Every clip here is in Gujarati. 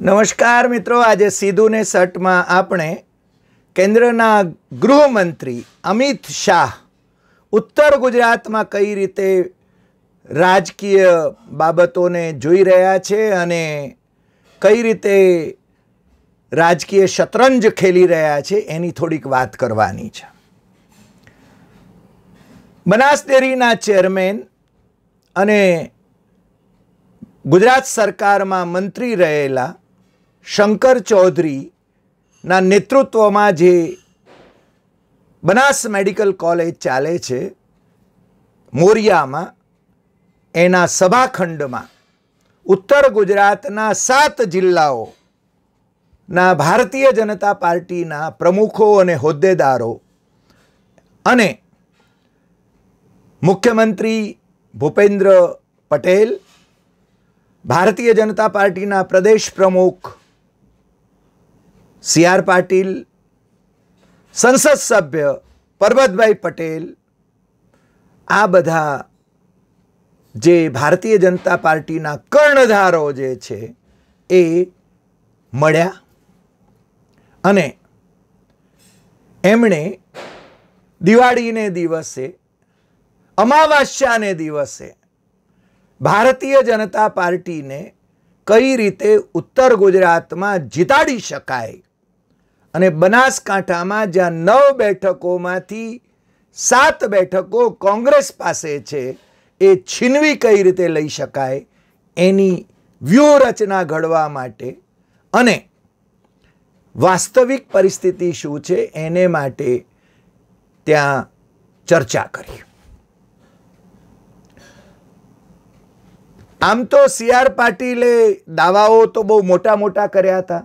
નમસ્કાર મિત્રો આજે સીધુને સટમાં આપણે કેન્દ્રના ગૃહમંત્રી અમિત શાહ ઉત્તર ગુજરાતમાં કઈ રીતે રાજકીય બાબતોને જોઈ રહ્યા છે અને કઈ રીતે રાજકીય શતરંજ ખેલી રહ્યા છે એની થોડીક વાત કરવાની છે બનાસ ડેરીના ચેરમેન અને ગુજરાત સરકારમાં મંત્રી રહેલા શંકર ચૌધરીના નેતૃત્વમાં જે બનાસ મેડિકલ કોલેજ ચાલે છે મોરિયામાં એના સભાખંડમાં ઉત્તર ગુજરાતના સાત જિલ્લાઓના ભારતીય જનતા પાર્ટીના પ્રમુખો અને હોદ્દેદારો અને મુખ્યમંત્રી ભૂપેન્દ્ર પટેલ ભારતીય જનતા પાર્ટીના પ્રદેશ પ્રમુખ સી આર પાટીલ સંસદ સભ્ય પરબતભાઈ પટેલ આ બધા જે ભારતીય જનતા પાર્ટીના કર્ણધારો જે છે એ મળ્યા અને એમણે દિવાળીને દિવસે અમાવાસ્યાને દિવસે ભારતીય જનતા પાર્ટીને કઈ રીતે ઉત્તર ગુજરાતમાં જીતાડી શકાય અને બનાસકાંઠામાં જ્યાં નવ બેઠકોમાંથી સાત બેઠકો કોંગ્રેસ પાસે છે એ છીનવી કઈ રીતે લઈ શકાય એની વ્યૂહરચના ઘડવા માટે અને વાસ્તવિક પરિસ્થિતિ શું છે એને માટે ત્યાં ચર્ચા કરી આમ તો સી આર પાટીલે દાવાઓ તો બહુ મોટા મોટા કર્યા હતા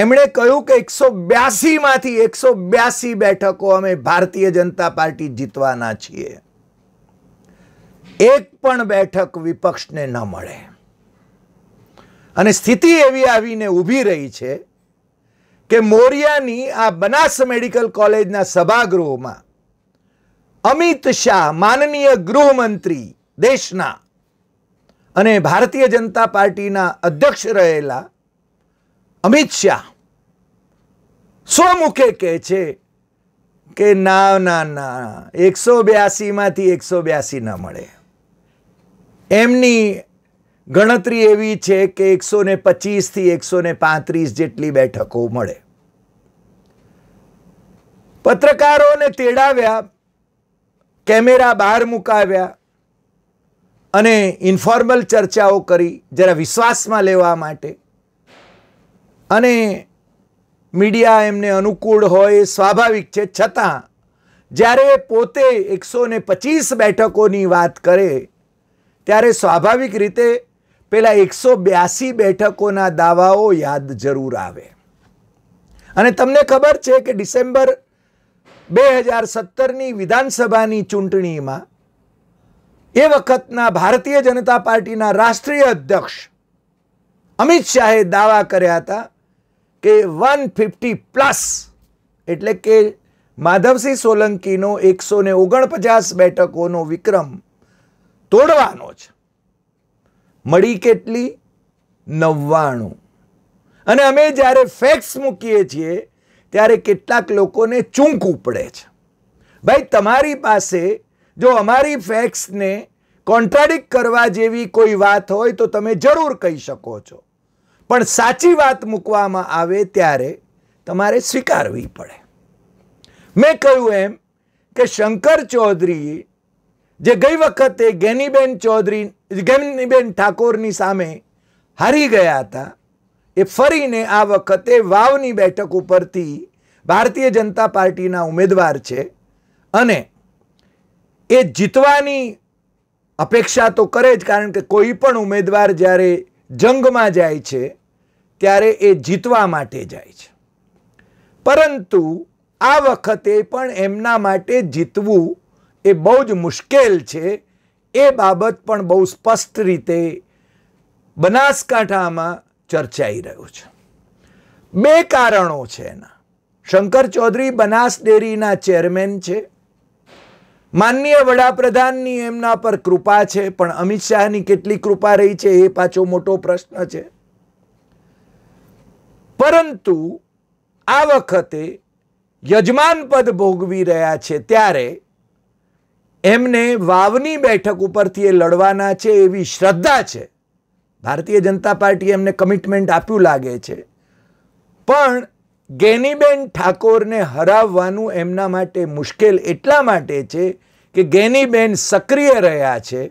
એમણે કહ્યું કે એકસો બ્યાસીમાંથી એકસો બ્યાસી બેઠકો અમે ભારતીય જનતા પાર્ટી જીતવાના છીએ એક પણ બેઠક વિપક્ષને ન મળે અને સ્થિતિ એવી આવીને ઊભી રહી છે કે મોરિયાની આ બનાસ મેડિકલ કોલેજના સભાગૃહમાં અમિત શાહ માનનીય ગૃહમંત્રી દેશના અને ભારતીય જનતા પાર્ટીના અધ્યક્ષ રહેલા અમિત શાહ મુખે કહે છે કે ના ના ના એકસો બ્યાસીમાંથી એકસો બ્યાસી ન મળે એમની ગણતરી એવી છે કે એકસો ને પચીસથી એકસો ને પાંત્રીસ જેટલી બેઠકો મળે પત્રકારોને તેડાવ્યા કેમેરા બહાર મુકાવ્યા અને ઇન્ફોર્મલ ચર્ચાઓ કરી જરા વિશ્વાસમાં લેવા માટે અને મીડિયા એમને અનુકૂળ હોય એ સ્વાભાવિક છે છતાં જ્યારે પોતે એકસો ને પચીસ બેઠકોની વાત કરે ત્યારે સ્વાભાવિક રીતે પેલા એકસો બ્યાસી બેઠકોના દાવાઓ યાદ જરૂર આવે અને તમને ખબર છે કે ડિસેમ્બર બે હજાર સત્તરની વિધાનસભાની ચૂંટણીમાં એ વખતના ભારતીય જનતા પાર્ટીના રાષ્ટ્રીય અધ્યક્ષ અમિત શાહે દાવા કર્યા હતા કે વન ફિફ્ટી પ્લસ એટલે કે માધવસિંહ સોલંકીનો એકસો ને ઓગણપચાસ બેઠકોનો વિક્રમ તોડવાનો છે મળી કેટલી નવ્વાણું અને અમે જ્યારે ફેક્સ મૂકીએ છીએ ત્યારે કેટલાક લોકોને ચૂંક ઉપડે છે ભાઈ તમારી પાસે જો અમારી ફેક્સને કોન્ટ્રાડિક્ટ કરવા જેવી કોઈ વાત હોય તો તમે જરૂર કહી શકો છો પણ સાચી વાત મૂકવામાં આવે ત્યારે તમારે સ્વીકારવી પડે મેં કહ્યું એમ કે શંકર ચૌધરી જે ગઈ વખતે ગેનીબેન ચૌધરી ગેનીબેન ઠાકોરની સામે હારી ગયા હતા એ ફરીને આ વખતે વાવની બેઠક ઉપરથી ભારતીય જનતા પાર્ટીના ઉમેદવાર છે અને એ જીતવાની અપેક્ષા તો કરે જ કારણ કે કોઈ પણ ઉમેદવાર જ્યારે જંગમાં જાય છે ત્યારે એ જીતવા માટે જાય છે પરંતુ આ વખતે પણ એમના માટે જીતવું એ બહુ જ મુશ્કેલ છે એ બાબત પણ બહુ સ્પષ્ટ રીતે બનાસકાંઠામાં ચર્ચાઈ રહ્યો છે બે કારણો છે એના શંકર ચૌધરી બનાસ ડેરીના ચેરમેન છે માનનીય વડાપ્રધાનની એમના પર કૃપા છે પણ અમિત શાહની કેટલી કૃપા રહી છે એ પાછો મોટો પ્રશ્ન છે પરંતુ આ વખતે યજમાન પદ ભોગવી રહ્યા છે ત્યારે એમને વાવની બેઠક ઉપરથી એ લડવાના છે એવી શ્રદ્ધા છે ભારતીય જનતા પાર્ટીએ એમને કમિટમેન્ટ આપ્યું લાગે છે પણ ગેનીબેન ઠાકોરને હરાવવાનું એમના માટે મુશ્કેલ એટલા માટે છે કે ગેનીબેન સક્રિય રહ્યા છે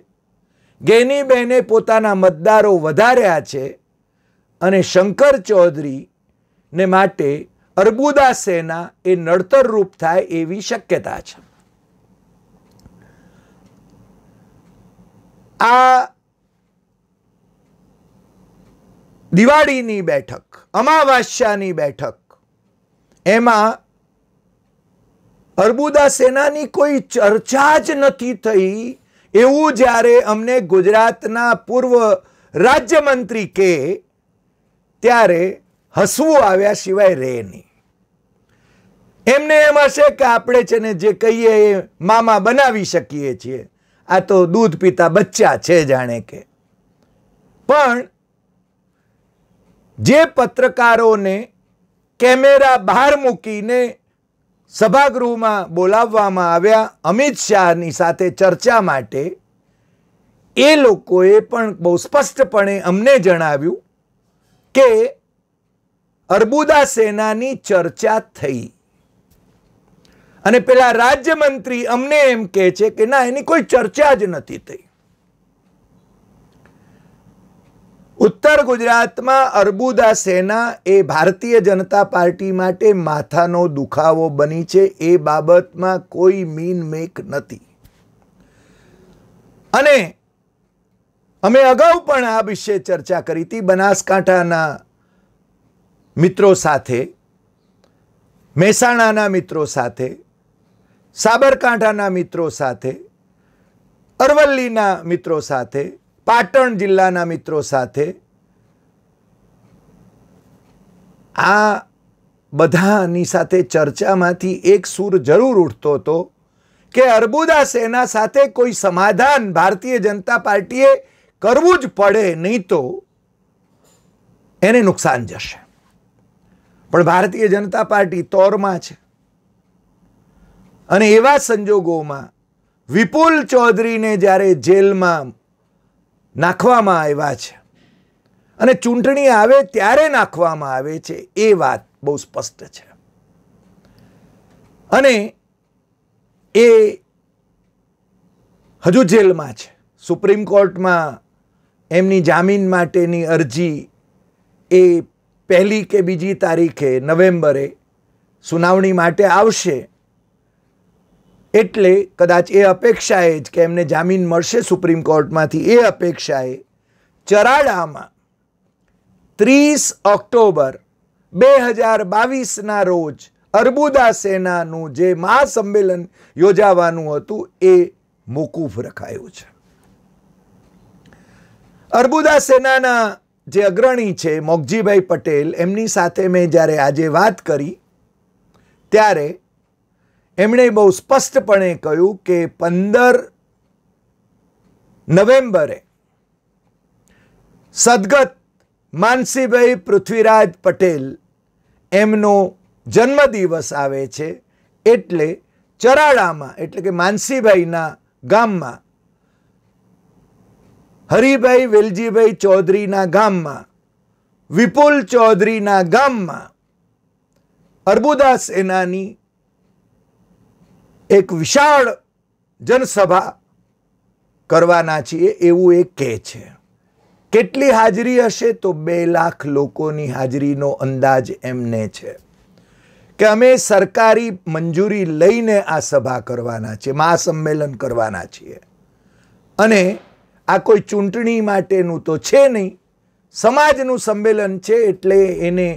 ગેનીબેને પોતાના મતદારો વધાર્યા છે અને શંકર ચૌધરી ને માટે અર્બુદા સેના એ નડતર રૂપ થાય એવી શક્યતા છે આ દિવાળીની બેઠક અમાવાસ્યાની બેઠક એમાં અર્બુદા સેનાની કોઈ ચર્ચા જ નથી થઈ એવું જ્યારે અમને ગુજરાતના પૂર્વ રાજ્યમંત્રી કે ત્યારે હસવું આવ્યા સિવાય રહે નહીં એમને એમ હશે કે આપણે છે ને જે કહીએ એ મામા બનાવી શકીએ છીએ આ તો દૂધ પીતા બચ્ચા છે જાણે કે પણ જે પત્રકારોને કેમેરા બહાર મૂકીને સભાગૃહમાં બોલાવવામાં આવ્યા અમિત શાહની સાથે ચર્ચા માટે એ લોકોએ પણ બહુ સ્પષ્ટપણે અમને જણાવ્યું કે અર્બુદા સેનાની ચર્ચા થઈ અને પેલા રાજ્યમંત્રી અમને એમ કે છે કે ના એની કોઈ ચર્ચા જ નથી થઈ ઉત્તર ગુજરાતમાં અર્બુદા સેના એ ભારતીય જનતા પાર્ટી માટે માથાનો દુખાવો બની છે એ બાબતમાં કોઈ મીન મેક નથી અને અમે અગાઉ પણ આ વિશે ચર્ચા કરી હતી બનાસકાંઠાના મિત્રો સાથે મહેસાણાના મિત્રો સાથે સાબરકાંઠાના મિત્રો સાથે અરવલ્લીના મિત્રો સાથે પાટણ જિલ્લાના મિત્રો સાથે આ બધાની સાથે ચર્ચામાંથી એક સૂર જરૂર ઉઠતો હતો કે અર્બુદા સેના સાથે કોઈ સમાધાન ભારતીય જનતા પાર્ટીએ કરવું જ પડે નહીં તો એને નુકસાન જશે પણ ભારતીય જનતા પાર્ટી તોરમાં છે અને એવા સંજોગોમાં વિપુલ ચૌધરીને જ્યારે જેલમાં નાખવામાં આવ્યા છે અને ચૂંટણી આવે ત્યારે નાખવામાં આવે છે એ વાત બહુ સ્પષ્ટ છે અને એ હજુ જેલમાં છે સુપ્રીમ કોર્ટમાં એમની જામીન માટેની અરજી એ પહેલી કે બીજી તારીખે નવેમ્બરે સુનાવણી માટે આવશે એટલે કદાચ એ અપેક્ષાએ જ કે એમને જામીન મળશે સુપ્રીમ કોર્ટમાંથી એ અપેક્ષાએ ચરાડામાં ત્રીસ ઓક્ટોબર બે હજાર બાવીસના રોજ અર્બુદા સેનાનું જે મહાસંમેલન યોજાવાનું હતું એ મોકૂફ રખાયું છે અર્બુદા સેનાના જે અગ્રણી છે મોગજીભાઈ પટેલ એમની સાથે મેં જ્યારે આજે વાત કરી ત્યારે એમણે બહુ સ્પષ્ટપણે કહ્યું કે પંદર નવેમ્બરે સદગત માનસીભાઈ પૃથ્વીરાજ પટેલ એમનો જન્મદિવસ આવે છે એટલે ચરાડામાં એટલે કે માનસીભાઈના ગામમાં હરિભાઈ વેલજીભાઈ ચૌધરીના ગામમાં વિપુલ ચૌધરીના ગામમાં અર્બુદાસ સેનાની એક વિશાળ જનસભા કરવાના છીએ એવું એ કહે છે કેટલી હાજરી હશે તો બે લાખ લોકોની હાજરીનો અંદાજ એમને છે કે અમે સરકારી મંજૂરી લઈને આ સભા કરવાના છીએ મહાસંમેલન કરવાના છીએ અને આ કોઈ ચૂંટણી માટેનું તો છે નહીં સમાજનું સંમેલન છે એટલે એને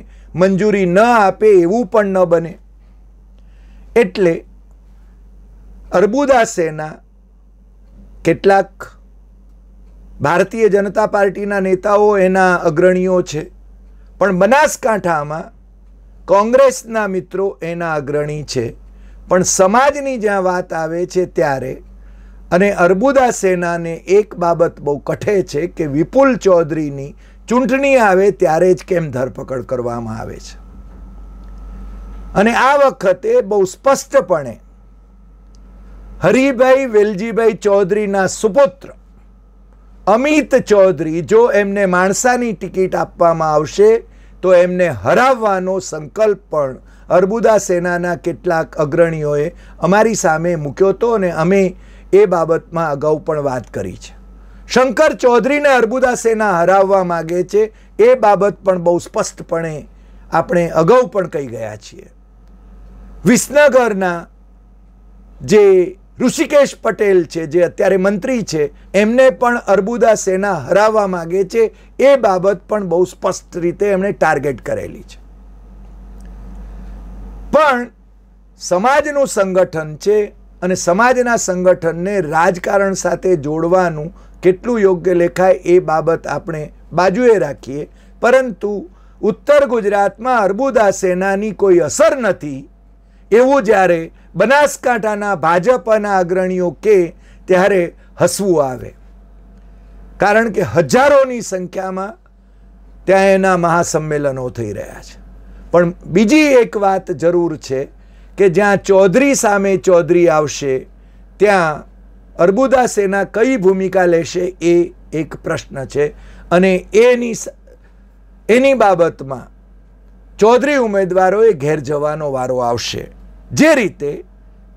મંજૂરી ન આપે એવું પણ ન બને એટલે અર્બુદા સેના કેટલાક ભારતીય જનતા પાર્ટીના નેતાઓ એના અગ્રણીઓ છે પણ બનાસકાંઠામાં કોંગ્રેસના મિત્રો એના અગ્રણી છે પણ સમાજની જ્યાં વાત આવે છે ત્યારે અને અર્બુદા સેનાને એક બાબત બહુ કઠે છે કે વિપુલ ચૌધરીની ચૂંટણી આવે ત્યારે જ કેમ ધરપકડ કરવામાં આવે છે અને આ વખતે બહુ સ્પષ્ટપણે હરિભાઈ વેલજીભાઈ ચૌધરીના સુપુત્ર અમિત ચૌધરી જો એમને માણસાની ટિકિટ આપવામાં આવશે તો એમને હરાવવાનો સંકલ્પ પણ અર્બુદા સેનાના કેટલાક અગ્રણીઓએ અમારી સામે મૂક્યો હતો અને અમે એ બાબતમાં અગાઉ પણ વાત કરી છે શંકર ચૌધરીને અર્બુદા સેના હરાવવા માગે છે એ બાબત પણ બહુ સ્પષ્ટપણે આપણે અગાઉ પણ કહી ગયા છીએ વિસનગરના જે ઋષિકેશ પટેલ છે જે અત્યારે મંત્રી છે એમને પણ અર્બુદા સેના હરાવવા માગે છે એ બાબત પણ બહુ સ્પષ્ટ રીતે એમણે ટાર્ગેટ કરેલી છે પણ સમાજનું સંગઠન છે અને સમાજના સંગઠનને રાજકારણ સાથે જોડવાનું કેટલું યોગ્ય લેખાય એ બાબત આપણે બાજુએ રાખીએ પરંતુ ઉત્તર ગુજરાતમાં અર્બુદા સેનાની કોઈ અસર નથી એવું જ્યારે બનાસકાંઠાના ભાજપના અગ્રણીઓ કે ત્યારે હસવું આવે કારણ કે હજારોની સંખ્યામાં ત્યાં એના મહાસંમેલનો થઈ રહ્યા છે પણ બીજી એક વાત જરૂર છે કે જ્યાં ચૌધરી સામે ચૌધરી આવશે ત્યાં અર્બુદા સેના કઈ ભૂમિકા લેશે એ એક પ્રશ્ન છે અને એની એની બાબતમાં ચૌધરી ઉમેદવારોએ ઘેર જવાનો વારો આવશે જે રીતે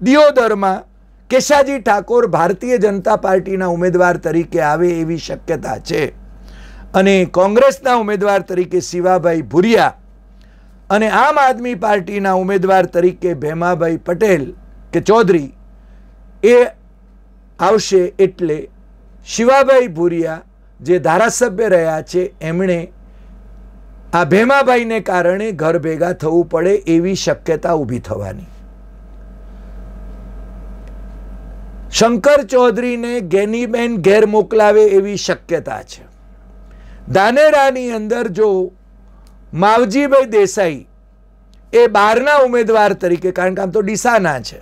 દિયોદરમાં કેશાજી ઠાકોર ભારતીય જનતા પાર્ટીના ઉમેદવાર તરીકે આવે એવી શક્યતા છે અને કોંગ્રેસના ઉમેદવાર તરીકે શિવાભાઈ ભુરિયા અને આમ આદમી પાર્ટીના ઉમેદવાર તરીકે ભેમાભાઈ પટેલ કે ચૌધરી એ આવશે એટલે શિવાભાઈ ભૂરિયા જે ધારાસભ્ય રહ્યા છે એમણે આ ભેમાભાઈને કારણે ઘર ભેગા થવું પડે એવી શક્યતા ઊભી થવાની શંકર ચૌધરીને ગેનીબેન ઘેર મોકલાવે એવી શક્યતા છે દાનેરાની અંદર જો માવજીભાઈ દેસાઈ એ બારના ઉમેદવાર તરીકે કારણ કે આમ તો ડીસાના છે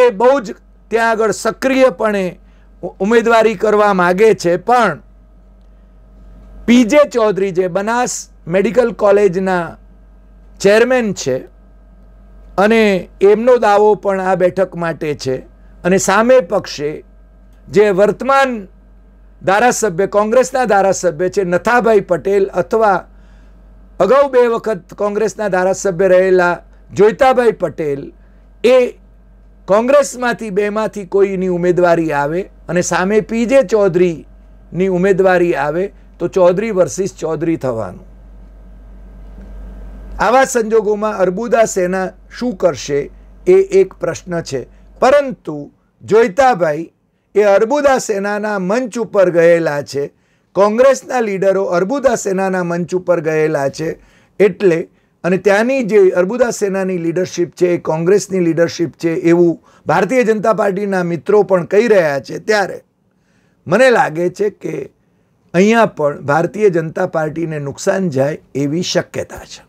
એ બહુ જ ત્યાં આગળ સક્રિયપણે ઉમેદવારી કરવા માગે છે પણ પીજે ચૌધરી જે બનાસ મેડિકલ કોલેજના ચેરમેન છે અને એમનો દાવો પણ આ બેઠક માટે છે અને સામે પક્ષે જે વર્તમાન ધારાસભ્ય કોંગ્રેસના ધારાસભ્ય છે નથાભાઈ પટેલ અથવા અગાઉ બે વખત કોંગ્રેસના ધારાસભ્ય રહેલા જોઈતાભાઈ પટેલ એ કોંગ્રેસમાંથી બેમાંથી કોઈની ઉમેદવારી આવે અને સામે પીજે ચૌધરીની ઉમેદવારી આવે તો ચૌધરી વર્સિસ ચૌધરી થવાનું આવા સંજોગોમાં અર્બુદા સેના શું કરશે એ એક પ્રશ્ન છે પરંતુ જોઈતાભાઈ એ અર્બુદા સેનાના મંચ ઉપર ગયેલા છે કોંગ્રેસના લીડરો અર્બુદા સેનાના મંચ ઉપર ગયેલા છે એટલે અને ત્યાંની જે અર્બુદા સેનાની લીડરશીપ છે એ કોંગ્રેસની લીડરશીપ છે એવું ભારતીય જનતા પાર્ટીના મિત્રો પણ કહી રહ્યા છે ત્યારે મને લાગે છે કે અહીંયા પણ ભારતીય જનતા પાર્ટીને નુકસાન જાય એવી શક્યતા છે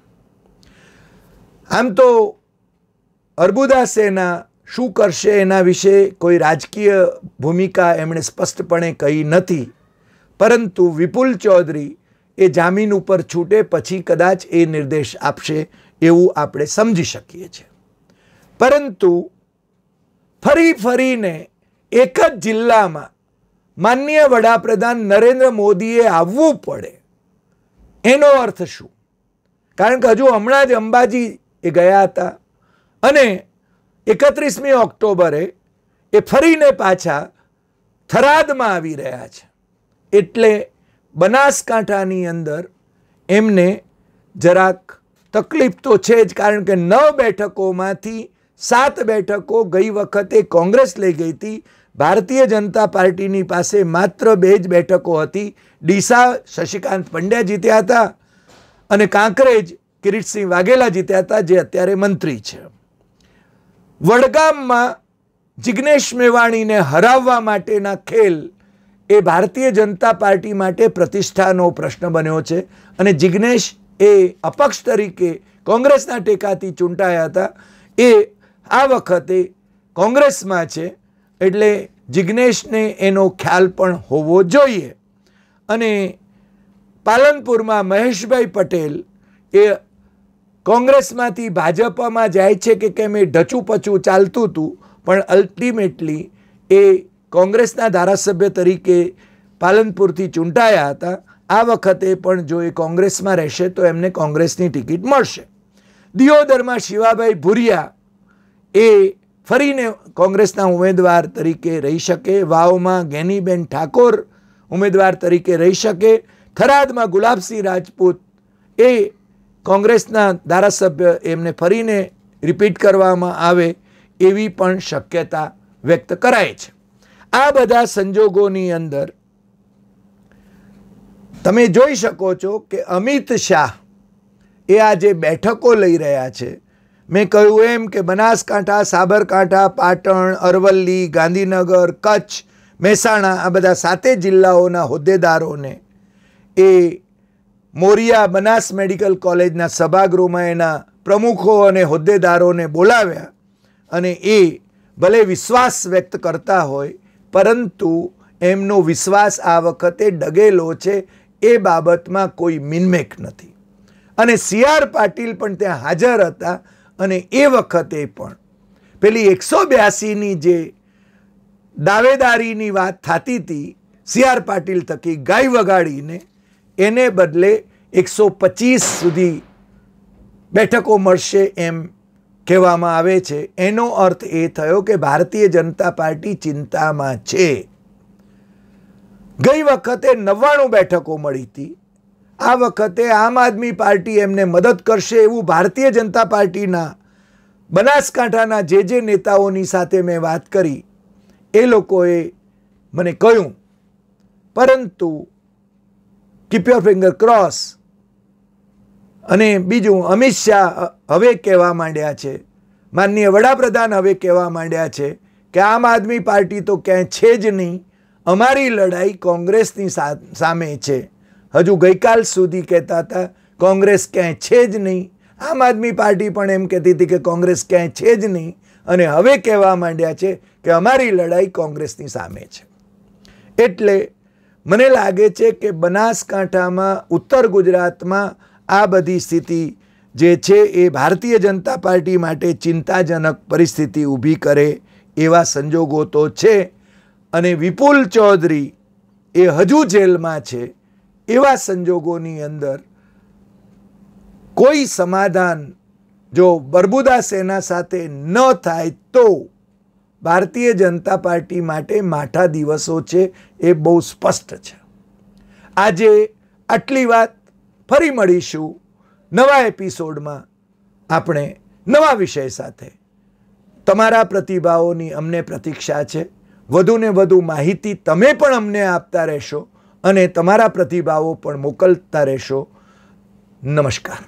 આમ તો અર્બુદા સેના શું કરશે એના વિશે કોઈ રાજકીય ભૂમિકા એમણે સ્પષ્ટપણે કહી નથી પરંતુ વિપુલ ચૌધરી એ જામીન ઉપર છૂટે પછી કદાચ એ નિર્દેશ આપશે એવું આપણે સમજી શકીએ છીએ પરંતુ ફરી ફરીને એક જ જિલ્લામાં માન્ય વડાપ્રધાન નરેન્દ્ર મોદીએ આવવું પડે એનો અર્થ શું કારણ કે હજુ હમણાં જ અંબાજી એ ગયા હતા અને એકત્રીસમી ઓક્ટોબરે એ ફરીને પાછા થરાદમાં આવી રહ્યા છે એટલે બનાસકાંઠાની અંદર એમને જરાક તકલીફ તો છે જ કારણ કે નવ બેઠકોમાંથી સાત બેઠકો ગઈ વખતે કોંગ્રેસ લઈ ગઈ હતી ભારતીય જનતા પાર્ટીની પાસે માત્ર બે જ બેઠકો હતી ડીસા શશિકાંત પંડ્યા જીત્યા હતા અને કાંકરેજ કિરીટસિંહ વાઘેલા જીત્યા હતા જે અત્યારે મંત્રી છે વડગામમાં જિગ્નેશ મેવાણીને હરાવવા માટેના ખેલ એ ભારતીય જનતા પાર્ટી માટે પ્રતિષ્ઠાનો પ્રશ્ન બન્યો છે અને જિજ્ઞેશ એ અપક્ષ તરીકે કોંગ્રેસના ટેકાથી ચૂંટાયા હતા એ આ વખતે કોંગ્રેસમાં છે એટલે જિજ્ઞેશને એનો ખ્યાલ પણ હોવો જોઈએ અને પાલનપુરમાં મહેશભાઈ પટેલ એ કોંગ્રેસમાંથી ભાજપમાં જાય છે કે કેમ એ ઢચું પચું ચાલતું હતું પણ અલ્ટિમેટલી એ કોંગ્રેસના ધારાસભ્ય તરીકે પાલનપુરથી ચૂંટાયા હતા આ વખતે પણ જો એ કોંગ્રેસમાં રહેશે તો એમને કોંગ્રેસની ટિકિટ મળશે દિયોદરમાં શિવાભાઈ ભુરિયા એ ફરીને કોંગ્રેસના ઉમેદવાર તરીકે રહી શકે વાવમાં ગેનીબેન ઠાકોર ઉમેદવાર તરીકે રહી શકે થરાદમાં ગુલાબસિંહ રાજપૂત એ કોંગ્રેસના ધારાસભ્ય એમને ફરીને રિપીટ કરવામાં આવે એવી પણ શક્યતા વ્યક્ત કરાય છે આ બધા સંજોગોની અંદર તમે જોઈ શકો છો કે અમિત શાહ એ આજે બેઠકો લઈ રહ્યા છે મેં કહ્યું એમ કે બનાસકાંઠા સાબરકાંઠા પાટણ અરવલ્લી ગાંધીનગર કચ્છ મહેસાણા આ બધા સાતે જિલ્લાઓના હોદ્દેદારોને એ મોરિયા બનાસ મેડિકલ કોલેજના સભાગૃહમાં એના પ્રમુખો અને હોદ્દેદારોને બોલાવ્યા અને એ ભલે વિશ્વાસ વ્યક્ત કરતા હોય પરંતુ એમનો વિશ્વાસ આ વખતે ડગેલો છે એ બાબતમાં કોઈ મિનમેક નથી અને સી આર પાટીલ પણ ત્યાં હાજર હતા અને એ વખતે પણ પેલી એકસો બ્યાસીની જે દાવેદારીની વાત થતી હતી સી આર પાટીલ થકી ગાય વગાડીને એને બદલે એકસો પચીસ સુધી બેઠકો મળશે એમ કહેવામાં આવે છે એનો અર્થ એ થયો કે ભારતીય જનતા પાર્ટી ચિંતામાં છે ગઈ વખતે નવ્વાણું બેઠકો મળી હતી આ વખતે આમ આદમી પાર્ટી એમને મદદ કરશે એવું ભારતીય જનતા પાર્ટીના બનાસકાંઠાના જે જે નેતાઓની સાથે મેં વાત કરી એ લોકોએ મને કહ્યું પરંતુ કીપ યોર ફિંગર ક્રોસ અને બીજું અમિત શાહ હવે કહેવા માંડ્યા છે માનનીય વડાપ્રધાન હવે કહેવા માંડ્યા છે કે આમ આદમી પાર્ટી તો ક્યાંય છે જ નહીં અમારી લડાઈ કોંગ્રેસની સામે છે હજુ ગઈકાલ સુધી કહેતા હતા કોંગ્રેસ ક્યાંય છે જ નહીં આમ આદમી પાર્ટી પણ એમ કહેતી હતી કે કોંગ્રેસ ક્યાંય છે જ નહીં અને હવે કહેવા માંડ્યા છે કે અમારી લડાઈ કોંગ્રેસની સામે છે એટલે મને લાગે છે કે બનાસકાંઠામાં ઉત્તર ગુજરાતમાં આ બધી સ્થિતિ જે છે એ ભારતીય જનતા પાર્ટી માટે ચિંતાજનક પરિસ્થિતિ ઊભી કરે એવા સંજોગો તો છે અને વિપુલ ચૌધરી એ હજુ જેલમાં છે એવા સંજોગોની અંદર કોઈ સમાધાન જો બર્બુદા સેના સાથે ન થાય તો ભારતીય જનતા પાર્ટી માટે માઠા દિવસો છે એ બહુ સ્પષ્ટ છે આજે આટલી વાત ફરી મળીશું નવા એપિસોડમાં આપણે નવા વિષય સાથે તમારા પ્રતિભાવોની અમને પ્રતીક્ષા છે વધુને વધુ માહિતી તમે પણ અમને આપતા રહેશો અને તમારા પ્રતિભાવો પણ મોકલતા રહેશો નમસ્કાર